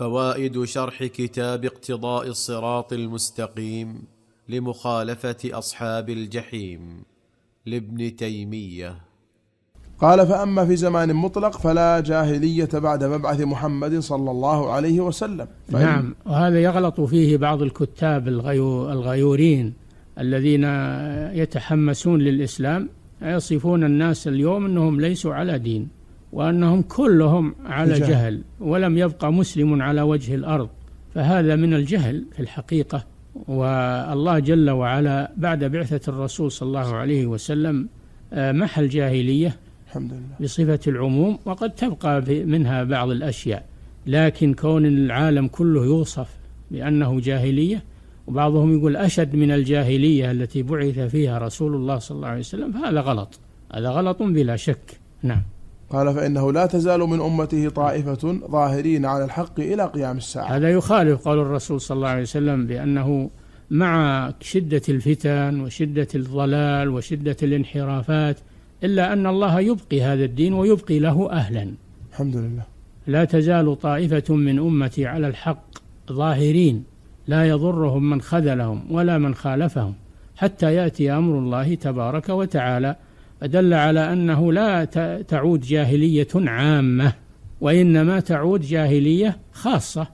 فوائد شرح كتاب اقتضاء الصراط المستقيم لمخالفه اصحاب الجحيم لابن تيميه قال فاما في زمان مطلق فلا جاهليه بعد مبعث محمد صلى الله عليه وسلم نعم وهذا يغلط فيه بعض الكتاب الغيورين الذين يتحمسون للاسلام يصفون الناس اليوم انهم ليسوا على دين وأنهم كلهم على جهل. جهل ولم يبقى مسلم على وجه الأرض فهذا من الجهل في الحقيقة والله جل وعلا بعد بعثة الرسول صلى الله عليه وسلم آه، محى الجاهلية الحمد لله بصفة العموم وقد تبقى منها بعض الأشياء لكن كون العالم كله يوصف بأنه جاهلية وبعضهم يقول أشد من الجاهلية التي بعث فيها رسول الله صلى الله عليه وسلم فهذا غلط هذا غلط بلا شك نعم قال فإنه لا تزال من أمته طائفة ظاهرين على الحق إلى قيام الساعة هذا يخالف قول الرسول صلى الله عليه وسلم بأنه مع شدة الفتن وشدة الضلال وشدة الانحرافات إلا أن الله يبقي هذا الدين ويبقي له أهلا الحمد لله لا تزال طائفة من أمتي على الحق ظاهرين لا يضرهم من خذلهم ولا من خالفهم حتى يأتي أمر الله تبارك وتعالى فدل على أنه لا تعود جاهلية عامة وإنما تعود جاهلية خاصة